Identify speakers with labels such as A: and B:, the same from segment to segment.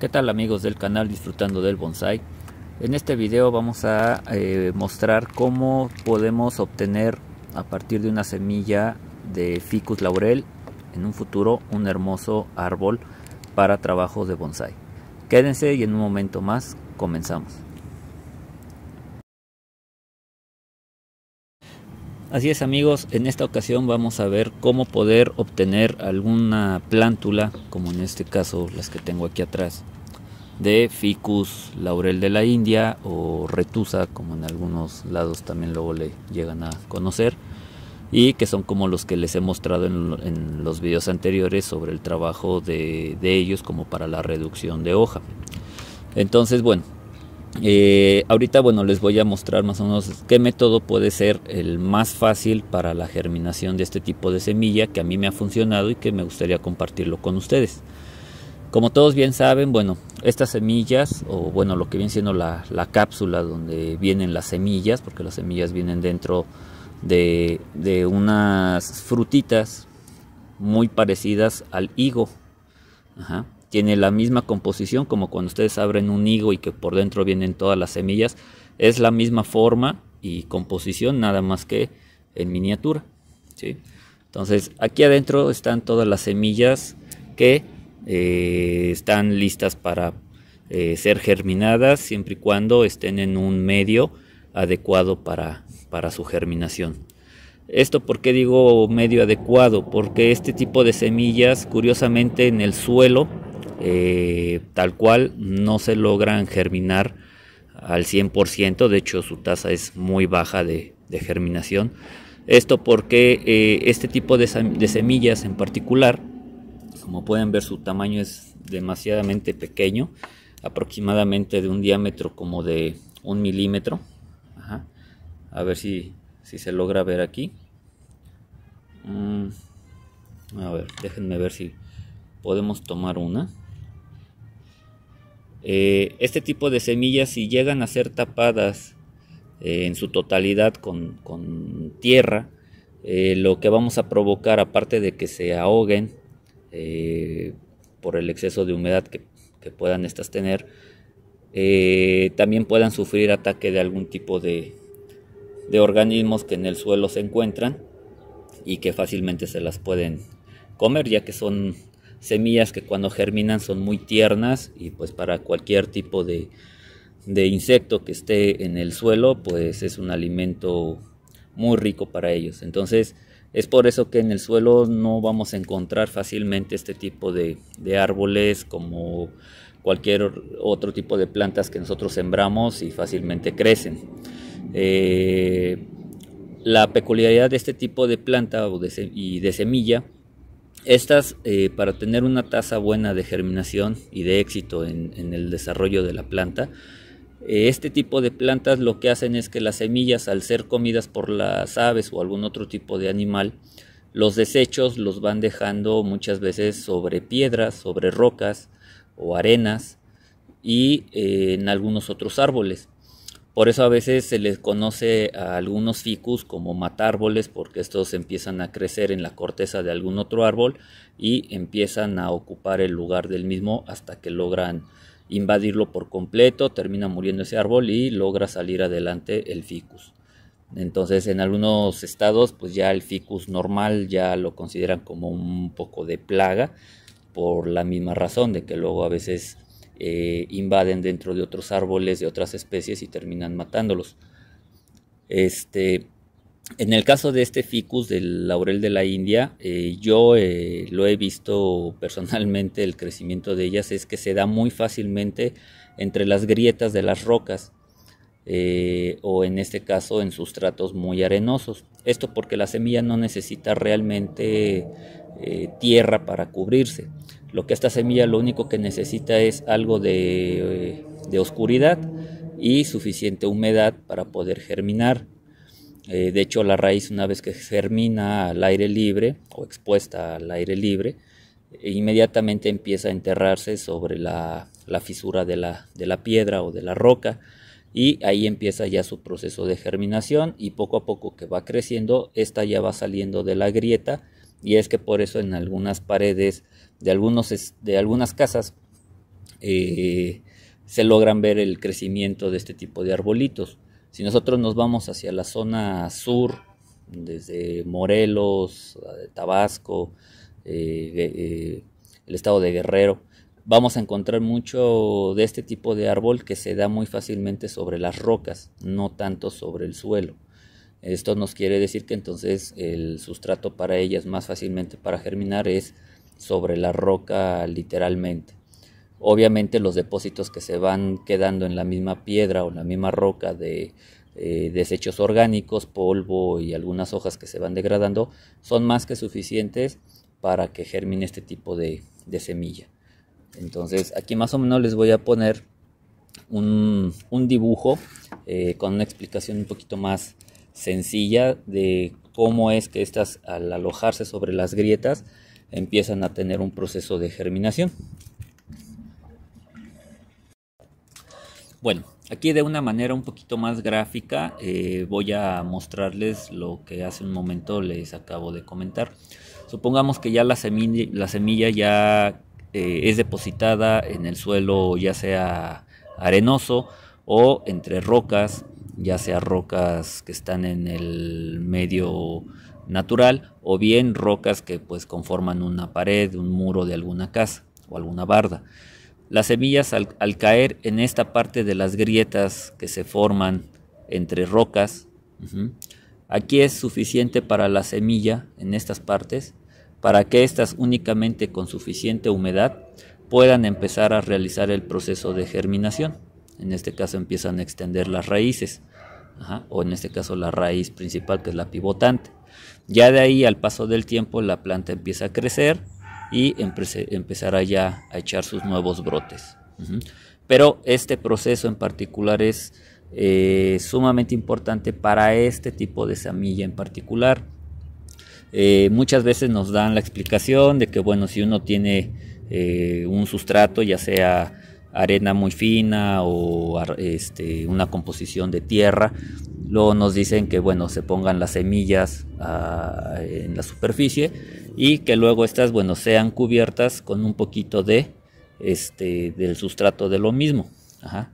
A: ¿Qué tal amigos del canal disfrutando del bonsai? En este video vamos a eh, mostrar cómo podemos obtener a partir de una semilla de ficus laurel en un futuro un hermoso árbol para trabajo de bonsai. Quédense y en un momento más comenzamos. Así es amigos, en esta ocasión vamos a ver cómo poder obtener alguna plántula, como en este caso las que tengo aquí atrás, de ficus laurel de la India o retusa, como en algunos lados también luego le llegan a conocer, y que son como los que les he mostrado en, los videos anteriores sobre el trabajo de ellos como para la reducción de hoja. Entonces, bueno, eh, ahorita, bueno, les voy a mostrar más o menos qué método puede ser el más fácil para la germinación de este tipo de semilla que a mí me ha funcionado y que me gustaría compartirlo con ustedes. Como todos bien saben, bueno, estas semillas, o bueno, lo que viene siendo la, cápsula donde vienen las semillas, porque las semillas vienen dentro de, unas frutitas muy parecidas al higo. Ajá tiene la misma composición como cuando ustedes abren un higo y que por dentro vienen todas las semillas. Es la misma forma y composición, nada más que en miniatura. Entonces aquí adentro están todas las semillas que eh, están listas para eh, ser germinadas siempre y cuando estén en un medio adecuado para, para su germinación. Esto qué digo medio adecuado, porque este tipo de semillas, curiosamente en el suelo, eh, tal cual no se logran germinar al 100%, de hecho su tasa es muy baja de, germinación. Esto porque eh, este tipo de, semillas en particular, como pueden ver su tamaño es demasiadamente pequeño, aproximadamente de un diámetro como de un milímetro. A ver si, si se logra ver aquí. Mm, a ver, déjenme ver si podemos tomar una. Eh, este tipo de semillas, si llegan a ser tapadas eh, en su totalidad con, tierra, eh, lo que vamos a provocar, aparte de que se ahoguen por el exceso de humedad que, puedan estas tener, también puedan sufrir ataque de algún tipo de organismos que en el suelo se encuentran y que fácilmente se las pueden comer, ya que son semillas que cuando germinan son muy tiernas y pues para cualquier tipo de, insecto que esté en el suelo pues es un alimento muy rico para ellos. Entonces es por eso que en el suelo no vamos a encontrar fácilmente este tipo de, árboles como cualquier otro tipo de plantas que nosotros sembramos y fácilmente crecen. Eh, la peculiaridad de este tipo de planta y de semilla estas, eh, para tener una tasa buena de germinación y de éxito en, el desarrollo de la planta, eh, este tipo de plantas lo que hacen es que las semillas, al ser comidas por las aves o algún otro tipo de animal, los desechos los van dejando muchas veces sobre piedras, sobre rocas o arenas y eh, en algunos otros árboles. Por eso a veces se les conoce a algunos ficus como matárboles porque estos empiezan a crecer en la corteza de algún otro árbol y empiezan a ocupar el lugar del mismo hasta que logran invadirlo por completo, termina muriendo ese árbol y logra salir adelante el ficus. Entonces en algunos estados pues ya el ficus normal ya lo consideran como un poco de plaga por la misma razón de que luego a veces eh, invaden dentro de otros árboles de otras especies y terminan matándolos. Este, en el caso de este ficus del laurel de la India, eh, yo eh, lo he visto personalmente, el crecimiento de ellas es que se da muy fácilmente entre las grietas de las rocas. o en este caso en sustratos muy arenosos. Esto porque la semilla no necesita realmente tierra para cubrirse. Lo que esta semilla lo único que necesita es algo de, eh, oscuridad y suficiente humedad para poder germinar. Eh, de hecho, la raíz una vez que germina al aire libre o expuesta al aire libre, inmediatamente empieza a enterrarse sobre la, fisura de la, de la piedra o de la roca y ahí empieza ya su proceso de germinación y poco a poco que va creciendo, esta ya va saliendo de la grieta y es que por eso en algunas paredes de, algunos, de algunas casas eh, se logran ver el crecimiento de este tipo de arbolitos. Si nosotros nos vamos hacia la zona sur, desde Morelos, Tabasco, eh, eh, el estado de Guerrero, vamos a encontrar mucho de este tipo de árbol que se da muy fácilmente sobre las rocas, no tanto sobre el suelo. Esto nos quiere decir que entonces el sustrato para ellas más fácilmente para germinar es sobre la roca literalmente. Obviamente los depósitos que se van quedando en la misma piedra o la misma roca de eh, desechos orgánicos, polvo y algunas hojas que se van degradando son más que suficientes para que germine este tipo de, semilla. Entonces aquí más o menos les voy a poner un, dibujo eh, con una explicación un poquito más sencilla de cómo es que estas al alojarse sobre las grietas empiezan a tener un proceso de germinación. Bueno, aquí de una manera un poquito más gráfica eh, voy a mostrarles lo que hace un momento les acabo de comentar. Supongamos que ya la semilla, ya eh, es depositada en el suelo ya sea arenoso o entre rocas, ya sea rocas que están en el medio natural o bien rocas que pues conforman una pared, un muro de alguna casa o alguna barda. Las semillas al, caer en esta parte de las grietas que se forman entre rocas, aquí es suficiente para la semilla en estas partes para que éstas únicamente con suficiente humedad puedan empezar a realizar el proceso de germinación. En este caso empiezan a extender las raíces, o en este caso la raíz principal que es la pivotante. Ya de ahí, al paso del tiempo, la planta empieza a crecer y empezará ya a echar sus nuevos brotes. Pero este proceso en particular es eh, sumamente importante para este tipo de semilla en particular. Eh, muchas veces nos dan la explicación de que, bueno, si uno tiene eh, un sustrato, ya sea arena muy fina o este, una composición de tierra, Luego nos dicen que bueno, se pongan las semillas ah, en la superficie y que luego estas bueno, sean cubiertas con un poquito de este, del sustrato de lo mismo,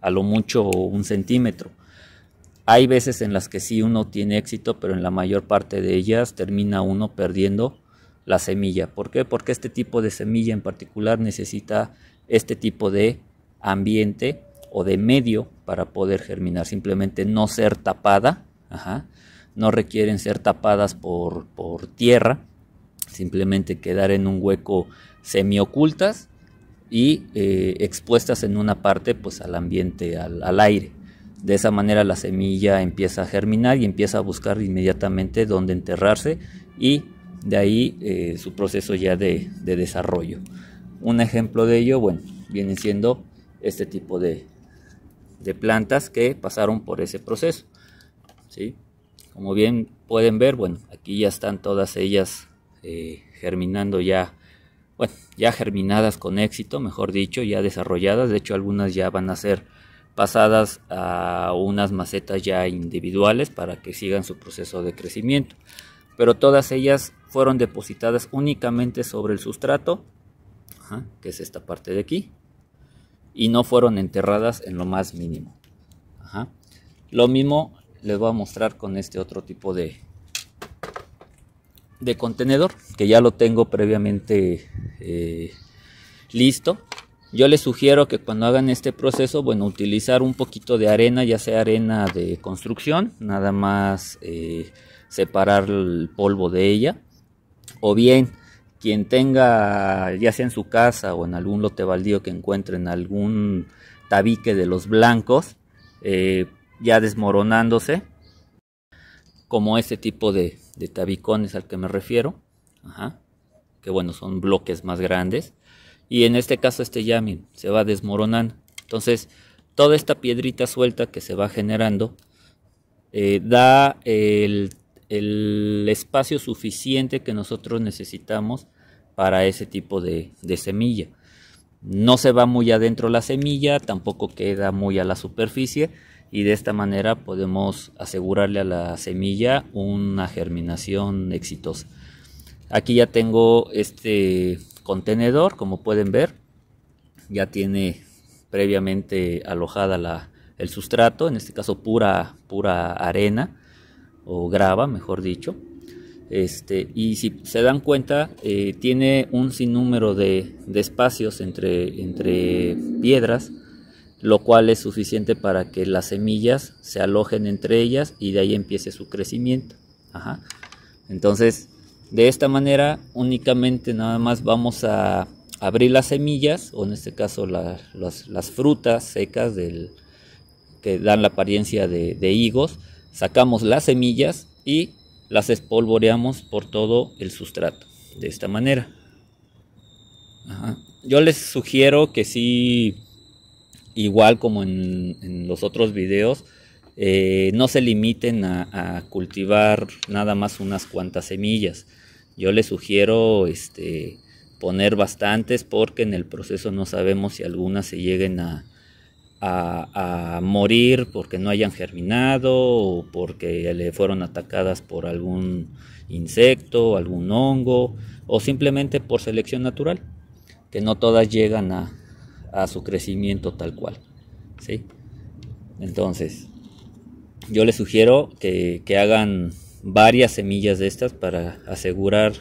A: a lo mucho un centímetro. Hay veces en las que sí uno tiene éxito, pero en la mayor parte de ellas termina uno perdiendo la semilla. ¿Por qué? Porque este tipo de semilla en particular necesita este tipo de ambiente o de medio para poder germinar, simplemente no ser tapada, no requieren ser tapadas por, tierra, simplemente quedar en un hueco semiocultas y eh, expuestas en una parte pues al ambiente, al, aire. De esa manera la semilla empieza a germinar y empieza a buscar inmediatamente dónde enterrarse y de ahí eh, su proceso ya de, de desarrollo. Un ejemplo de ello, bueno, vienen siendo este tipo de, de plantas que pasaron por ese proceso. ¿sí? Como bien pueden ver, bueno, aquí ya están todas ellas eh, germinando ya, bueno, ya germinadas con éxito, mejor dicho, ya desarrolladas. De hecho, algunas ya van a ser pasadas a unas macetas ya individuales para que sigan su proceso de crecimiento. Pero todas ellas fueron depositadas únicamente sobre el sustrato, que es esta parte de aquí, y no fueron enterradas en lo más mínimo. Lo mismo les voy a mostrar con este otro tipo de, de contenedor que ya lo tengo previamente eh, listo. Yo les sugiero que cuando hagan este proceso, bueno, utilizar un poquito de arena, ya sea arena de construcción, nada más eh, separar el polvo de ella, o bien quien tenga, ya sea en su casa o en algún lote baldío que en algún tabique de los blancos, eh, ya desmoronándose, como este tipo de, tabicones al que me refiero, que bueno, son bloques más grandes, y en este caso este yamin se va desmoronando. Entonces, toda esta piedrita suelta que se va generando eh, da el el espacio suficiente que nosotros necesitamos para ese tipo de, semilla. No se va muy adentro la semilla, tampoco queda muy a la superficie y de esta manera podemos asegurarle a la semilla una germinación exitosa. Aquí ya tengo este contenedor, como pueden ver, ya tiene previamente alojada el sustrato, en este caso pura, pura arena o grava, mejor dicho. Este, y si se dan cuenta, eh, tiene un sinnúmero de, espacios entre, piedras, lo cual es suficiente para que las semillas se alojen entre ellas y de ahí empiece su crecimiento. Entonces, de esta manera, únicamente nada más vamos a abrir las semillas, o en este caso las, frutas secas que dan la apariencia de higos, sacamos las semillas y las espolvoreamos por todo el sustrato de esta manera yo les sugiero que sí, igual como en, los otros videos eh, no se limiten a, a, cultivar nada más unas cuantas semillas yo les sugiero este poner bastantes porque en el proceso no sabemos si algunas se lleguen a, a, morir porque no hayan germinado o porque le fueron atacadas por algún insecto, algún hongo o simplemente por selección natural, que no todas llegan a, su crecimiento tal cual. Entonces, yo les sugiero que, hagan varias semillas de estas para asegurar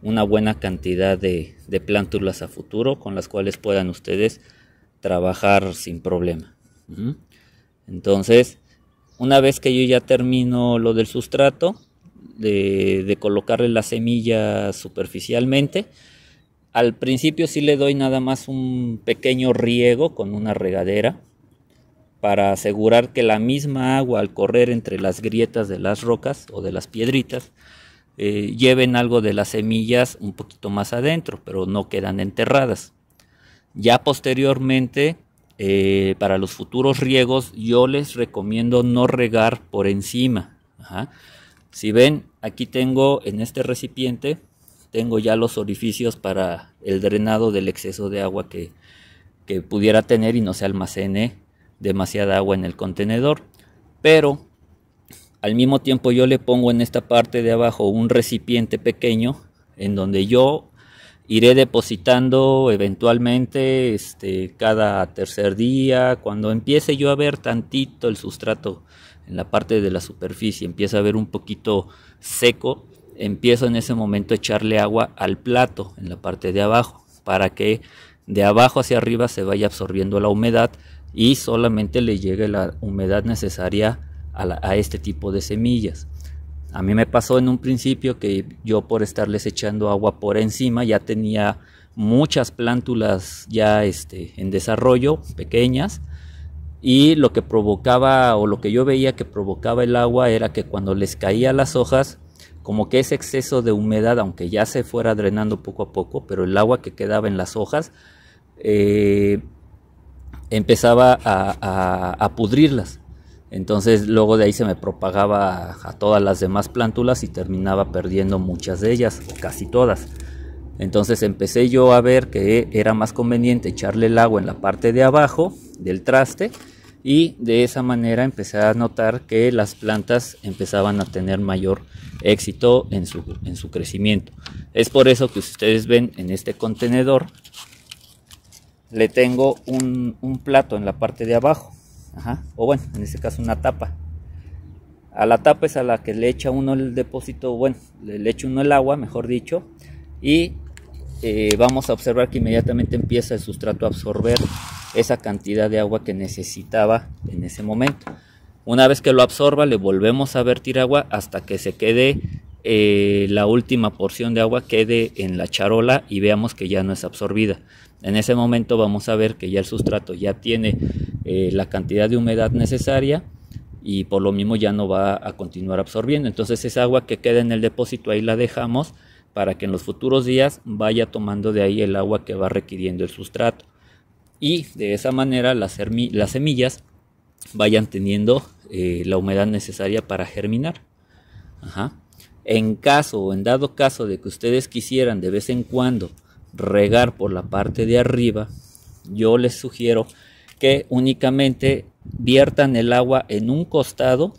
A: una buena cantidad de, de plántulas a futuro con las cuales puedan ustedes trabajar sin problema. Entonces, una vez que yo ya termino lo del sustrato, de, colocarle la semilla superficialmente, al principio sí le doy nada más un pequeño riego con una regadera para asegurar que la misma agua al correr entre las grietas de las rocas o de las piedritas eh, lleven algo de las semillas un poquito más adentro, pero no quedan enterradas. Ya posteriormente, eh, para los futuros riegos, yo les recomiendo no regar por encima. Si ven, aquí tengo en este recipiente, tengo ya los orificios para el drenado del exceso de agua que, que pudiera tener y no se almacene demasiada agua en el contenedor. Pero al mismo tiempo yo le pongo en esta parte de abajo un recipiente pequeño en donde yo iré depositando eventualmente este, cada tercer día, cuando empiece yo a ver tantito el sustrato en la parte de la superficie, empieza a ver un poquito seco, empiezo en ese momento a echarle agua al plato en la parte de abajo, para que de abajo hacia arriba se vaya absorbiendo la humedad y solamente le llegue la humedad necesaria a este tipo de semillas. A mí me pasó en un principio que yo por estarles echando agua por encima ya tenía muchas plántulas ya este, en desarrollo, pequeñas, y lo que provocaba o lo que yo veía que provocaba el agua era que cuando les caía las hojas, como que ese exceso de humedad, aunque ya se fuera drenando poco a poco, pero el agua que quedaba en las hojas eh, empezaba a pudrirlas. Entonces luego de ahí se me propagaba a todas las demás plántulas y terminaba perdiendo muchas de ellas, casi todas. Entonces empecé yo a ver que era más conveniente echarle el agua en la parte de abajo del traste y de esa manera empecé a notar que las plantas empezaban a tener mayor éxito en su, crecimiento. Es por eso que ustedes ven en este contenedor le tengo un plato en la parte de abajo o bueno, en este caso una tapa. A la tapa es a la que le echa uno el depósito, bueno, le echa uno el agua, mejor dicho, y eh, vamos a observar que inmediatamente empieza el sustrato a absorber esa cantidad de agua que necesitaba en ese momento. Una vez que lo absorba, le volvemos a vertir agua hasta que se quede eh, la última porción de agua quede en la charola y veamos que ya no es absorbida. En ese momento vamos a ver que ya el sustrato ya tiene eh, la cantidad de humedad necesaria y por lo mismo ya no va a continuar absorbiendo. Entonces esa agua que queda en el depósito ahí la dejamos para que en los futuros días vaya tomando de ahí el agua que va requiriendo el sustrato. Y de esa manera las, semillas vayan teniendo eh, la humedad necesaria para germinar. Ajá. En caso o en dado caso de que ustedes quisieran de vez en cuando regar por la parte de arriba, yo les sugiero que únicamente viertan el agua en un costado,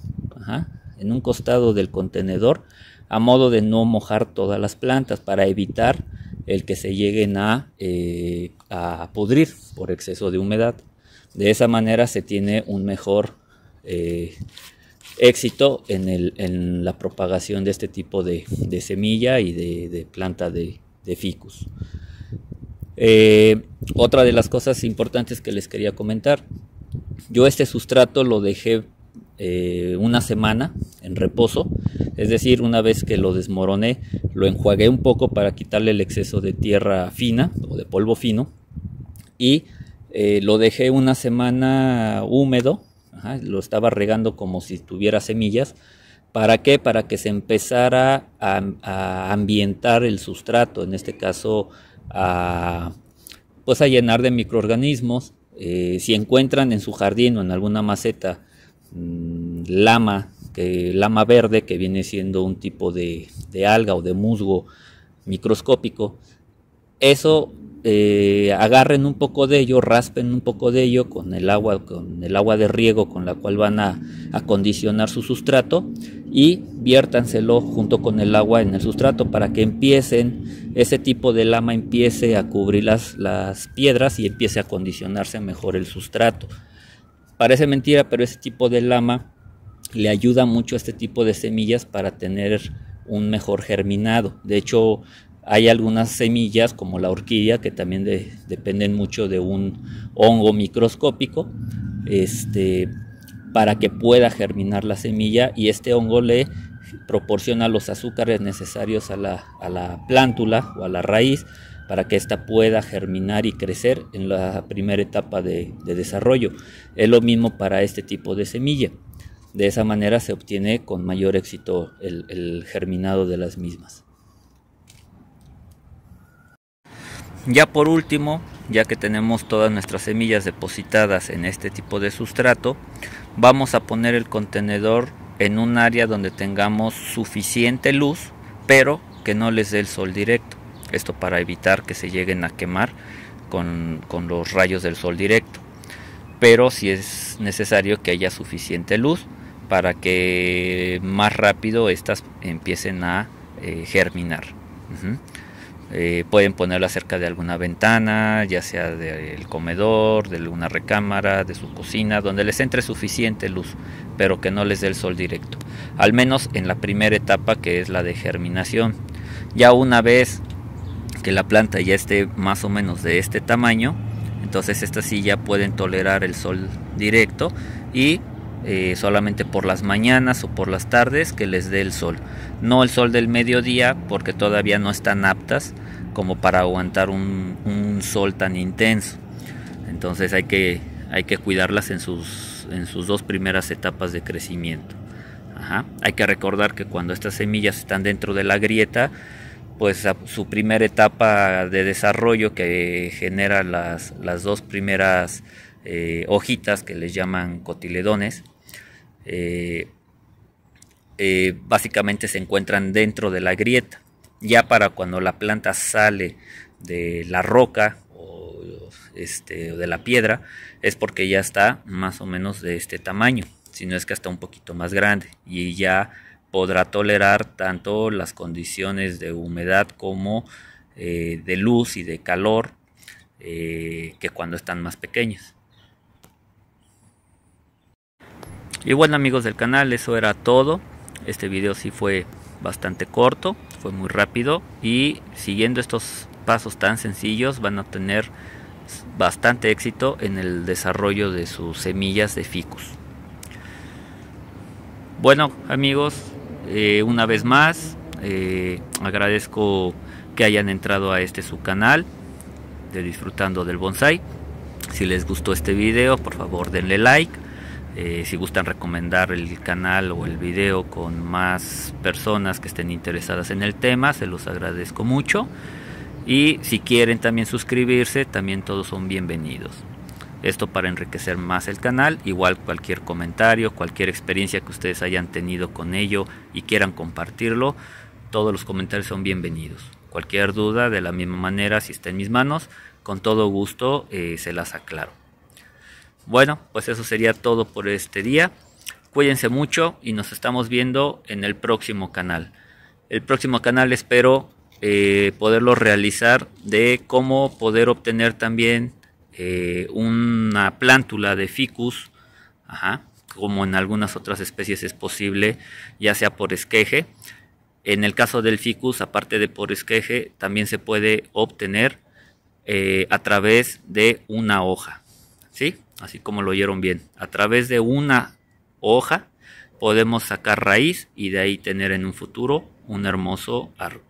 A: en un costado del contenedor, a modo de no mojar todas las plantas para evitar el que se lleguen a, eh, pudrir por exceso de humedad. De esa manera se tiene un mejor eh, éxito en, la propagación de este tipo de, semilla y de, planta de, ficus. Eh, otra de las cosas importantes que les quería comentar, yo este sustrato lo dejé eh, una semana en reposo, es decir, una vez que lo desmoroné, lo enjuagué un poco para quitarle el exceso de tierra fina o de polvo fino y eh, lo dejé una semana húmedo lo estaba regando como si tuviera semillas. ¿Para qué? Para que se empezara a, ambientar el sustrato, en este caso a, pues a llenar de microorganismos. Eh, si encuentran en su jardín o en alguna maceta mm, lama, lama verde, que viene siendo un tipo de, de alga o de musgo microscópico, eso eh, agarren un poco de ello, raspen un poco de ello con el agua, con el agua de riego con la cual van a acondicionar su sustrato y viértanselo junto con el agua en el sustrato para que empiecen, ese tipo de lama empiece a cubrir las, las piedras y empiece a condicionarse mejor el sustrato. Parece mentira, pero ese tipo de lama le ayuda mucho a este tipo de semillas para tener un mejor germinado. De hecho, hay algunas semillas como la orquídea que también dependen mucho de un hongo microscópico este, para que pueda germinar la semilla y este hongo le proporciona los azúcares necesarios a la, plántula o a la raíz para que ésta pueda germinar y crecer en la primera etapa de, desarrollo. Es lo mismo para este tipo de semilla. De esa manera se obtiene con mayor éxito el germinado de las mismas. Ya por último, ya que tenemos todas nuestras semillas depositadas en este tipo de sustrato, vamos a poner el contenedor en un área donde tengamos suficiente luz, pero que no les dé el sol directo. Esto para evitar que se lleguen a quemar con, los rayos del sol directo. Pero si es necesario que haya suficiente luz para que más rápido estas empiecen a eh, germinar. Eh, pueden ponerla cerca de alguna ventana, ya sea del comedor, de una recámara, de su cocina, donde les entre suficiente luz, pero que no les dé el sol directo. Al menos en la primera etapa que es la de germinación. Ya una vez que la planta ya esté más o menos de este tamaño, entonces estas sí ya pueden tolerar el sol directo y eh, solamente por las mañanas o por las tardes que les dé el sol. No el sol del mediodía porque todavía no están aptas como para aguantar un, sol tan intenso. Entonces hay que, hay que cuidarlas en sus, en sus dos primeras etapas de crecimiento. Hay que recordar que cuando estas semillas están dentro de la grieta, pues su primera etapa de desarrollo que genera las, las dos primeras eh, hojitas que les llaman cotiledones. Eh, eh, básicamente se encuentran dentro de la grieta. Ya para cuando la planta sale de la roca este, o de la piedra, es porque ya está más o menos de este tamaño, si no es que hasta un poquito más grande. Y ya podrá tolerar tanto las condiciones de humedad como de luz y de calor que cuando están más pequeñas. Y bueno amigos del canal, eso era todo. Este video sí fue bastante corto, fue muy rápido y siguiendo estos pasos tan sencillos van a tener bastante éxito en el desarrollo de sus semillas de ficus. Bueno amigos, eh, una vez más eh, agradezco que hayan entrado a este su canal de Disfrutando del Bonsai. Si les gustó este video por favor denle like eh, si gustan recomendar el canal o el video con más personas que estén interesadas en el tema, se los agradezco mucho. Y si quieren también suscribirse, también todos son bienvenidos. Esto para enriquecer más el canal, igual cualquier comentario, cualquier experiencia que ustedes hayan tenido con ello y quieran compartirlo, todos los comentarios son bienvenidos. Cualquier duda, de la misma manera, si está en mis manos, con todo gusto eh, se las aclaro. Bueno, pues eso sería todo por este día. Cuídense mucho y nos estamos viendo en el próximo canal. El próximo canal espero eh, poderlo realizar de cómo poder obtener también eh, una plántula de ficus, como en algunas otras especies es posible, ya sea por esqueje. En el caso del ficus, aparte de por esqueje, también se puede obtener eh, a través de una hoja. ¿Sí? así como lo oyeron bien. A través de una hoja podemos sacar raíz y de ahí tener en un futuro un hermoso árbol.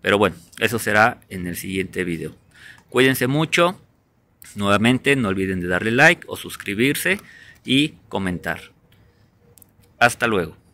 A: Pero bueno, eso será en el siguiente video. Cuídense mucho. Nuevamente, no olviden de darle like o suscribirse y comentar. Hasta luego.